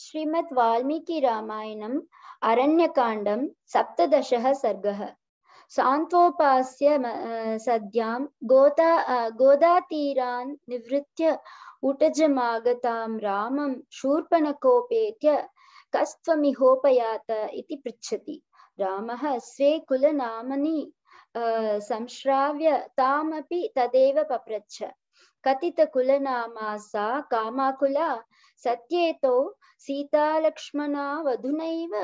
श्रीमद् वाल्मीकि रामायणम् अरण्यकाण्डं सप्तदशः सर्गः सान्त्वोपास्य सद्यां गोदा गोदातीरान् निवृत्य उटजमागतां रामं शूर्पणकोपेत्य कस्त्वमिहोपयात इति पृच्छति रामः स्वे कुलनामनि संश्राव्य तामपि तदेव पप्रच्छ कथित कुलनामा सा कामाकुला सत्येतो सीतालक्ष्मणावधुनैव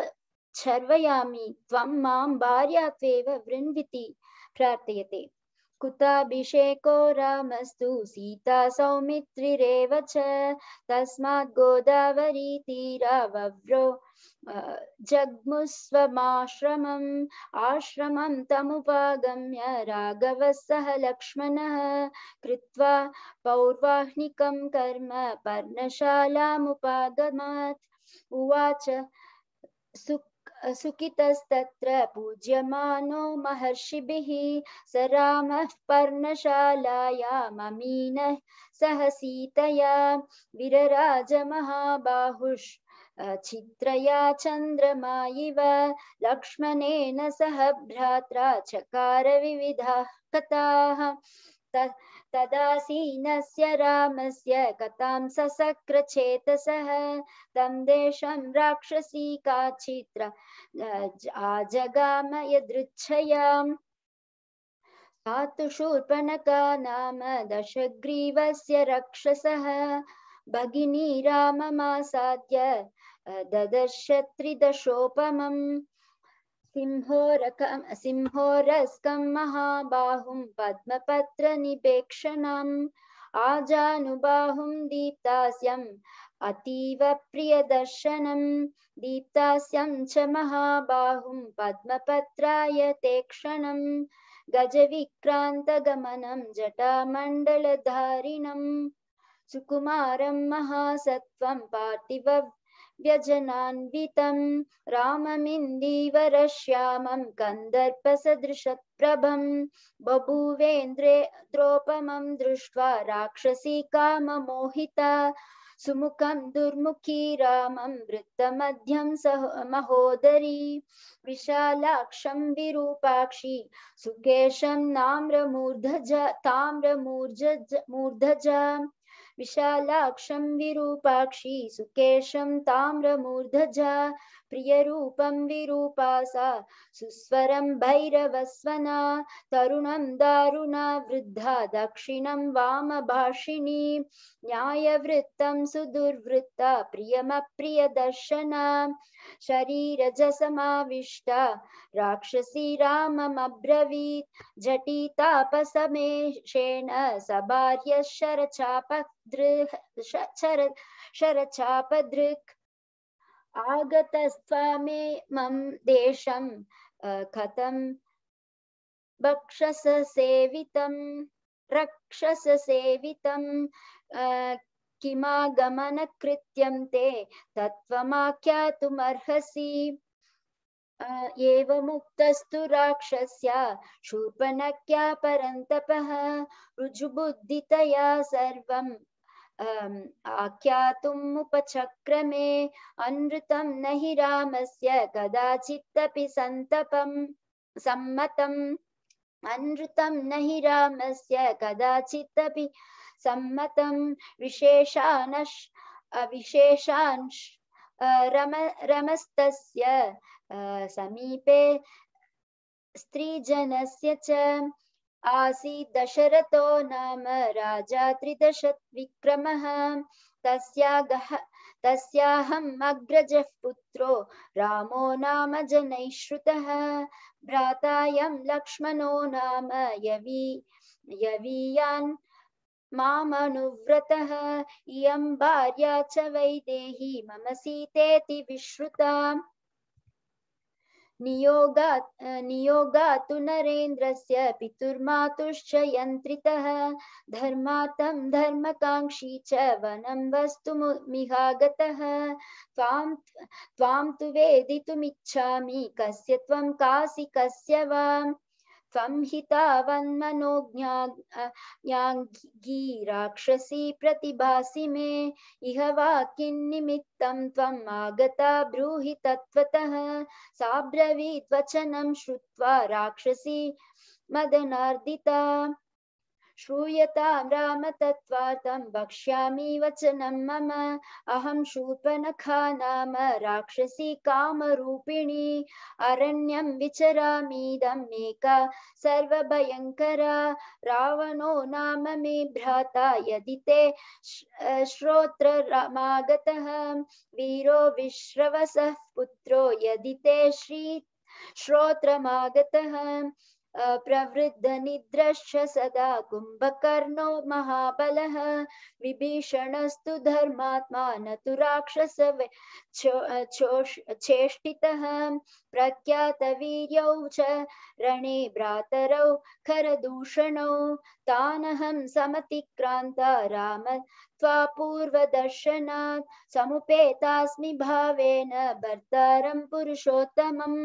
छर्वयामि त्वं मां भार्यात्वेव वृन्विति प्रार्थयते कुताभिषेको रामस्तु सीता सौमित्रिरेव च तस्मात् गोदावरी तीरावव्रो जग्मुस्वमाश्रमम् आश्रम तमुपगम्य राघव सह लक्ष्मण कृत्वा पौर्वाह्निकं कर्म पर्णशाला पर्णशालामुपागमात् उवाच सुख सुखितस्तत्र पूज्यमानो महर्षिभिः स रामः पर्णशालायाममीनः सह सीतया विरराजमहाबाहुश्च चित्रया चन्द्रमा इव लक्ष्मणेन सह भ्रात्रा चकार विविधाः कथाः तदासीनस्य रामस्य कथां ससक्रचेतसः तं देशं राक्षसी काचित्र आजगाम यदृच्छयाम् सा तु शूर्पणका नाम दशग्रीवस्य रक्षसः भगिनी राममासाद्य ददर्श त्रिदशोपमं सिंहोरकं सिंहोरस्कं महाबाहुं पद्मपत्रनिपेक्षणम् आजानुबाहुं दीप्तास्यम् अतीव प्रियदर्शनं दीप्तास्यं च महाबाहुं पद्मपत्राय ते क्षणं गजविक्रान्तगमनं जटामण्डलधारिणम् सुकुमारं महासत्त्वं पार्थिव व्यजनान्वितं राममिन्दीवरश्यामं कन्दर्पसदृशप्रभं बभूवेन्द्रे द्रोपमं दृष्ट्वा राक्षसी काममोहिता सुमुखम दुर्मुखी रामं मध्यम सह महोदरी विशालाक्षं विरूपाक्षी सुकेशं नाम्रमूर्धज मूर्धज मूर्धजा विशालाक्षं विरूपाक्षी सुकेशं ताम्रमूर्धजा प्रियरूपं विरूपासा सा सुस्वरं भैरवस्वना तरुणं दारुणा वृद्धा दक्षिणं वामभाषिणी न्यायवृत्तं सुदुर्वृत्ता प्रियमप्रियदर्शना शरीरजसमाविष्टा राक्षसी राममब्रवीत् जटितापसमेषेण सभार्यशरचापदृक् शरचापदृक् आगतस्त्वामे मम देशं रक्षस भक्षससेवितं किमागमन किमागमनकृत्यं ते तत्त्वमाख्यातुमर्हसि एवमुक्तस्तु राक्षस्या शूर्पणख्या परन्तपः ऋजुबुद्धितया सर्वं आख्या तुम उपचक्रमे अनृतं नहि रामस्य कदाचिदपि सन्तपं सम्मतम् अनृतं नहि रामस्य कदाचिदपि सम्मतं विशेषानश् विशेषांश् रम रमस्तस्य समीपे स्त्रीजनस्य च आसी दशरथो नाम राजा त्रिदशविक्रमः तस्यागः तस्याहम् अग्रजः पुत्रो रामो नाम जनैः श्रुतः भ्रातायं लक्ष्मणो नाम यवी यवीयान् मामनुव्रतः इयं भार्या च वैदेही मम सीतेति विश्रुता नियोगा नरेन्द्रस्य पितुर्मातुश्च यन्त्रितः धर्मातं धर्मकाङ्क्षी च वनं वस्तुमिहागतः त्वां त्वां तु वेदितुमिच्छामि कस्य त्वं कासि कस्य वा संहितावन्मनोज्ञाङ्गी राक्षसी प्रतिभासि मे इह वाक्यन्निमित्तं त्वम् आगता ब्रूहि तत्त्वतः साब्रवीद्वचनं श्रुत्वा राक्षसी मदनार्दिता श्रूयतां रामतत्त्वार्थं वक्ष्यामि वचनं मम अहं शूर्पनखा नाम राक्षसी कामरूपिणी अरण्यं विचरामीदं मेका सर्वभयङ्करा रावणो नाम मे भ्राता यदि ते श्रोत्रमागतः वीरो विश्रवसः पुत्रो यदि ते श्री श्रोत्रमागतः प्रवृद्धनिद्रश्च सदा कुम्भकर्णो महाबलः विभीषणस्तु धर्मात्मा न तु राक्षस चेष्टितः प्रख्यातवीर्यौ च रणे भ्रातरौ खरदूषणौ तानहं समतिक्रान्ता राम त्वा समुपेतास्मि भावेन भर्तारं पुरुषोत्तमम्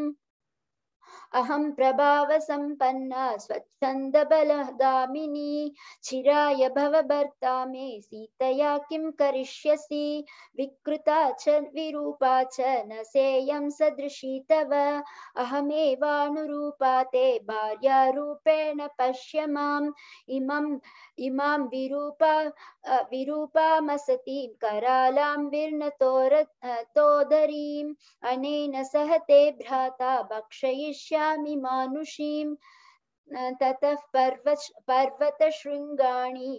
अहम प्रभाव संपन्ना स्वच्छंद बल दामिनी चिराय भव भर्ता मे सीतया किं करिष्यसि विकृता च विरूपा च न सेयं सदृशी तव अहमेवानुरूपा ते भार्या रूपेण पश्य माम् इमम् इमां विरूपा विरूपामसतीं करालां विर्णतोर तोदरीम् अनेन सह ते भ्राता भक्षयिष्य गमिष्यामि मानुषीं ततः पर्वत पर्वतशृङ्गाणि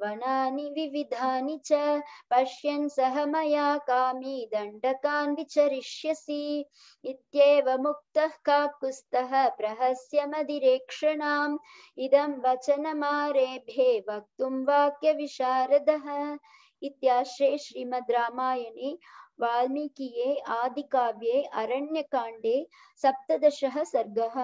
वनानि विविधानि च पश्यन् सह मया कामी दण्डकान् विचरिष्यसि इत्येवमुक्तः काकुस्तः प्रहस्यमधिरेक्षणाम् इदं वचनमारेभे वक्तुं वाक्यविशारदः इत्याश्रये श्रीमद् रामायणे वाल्मीकिये आदिकाव्ये अरण्यकाण्डे सप्तदशः सर्गः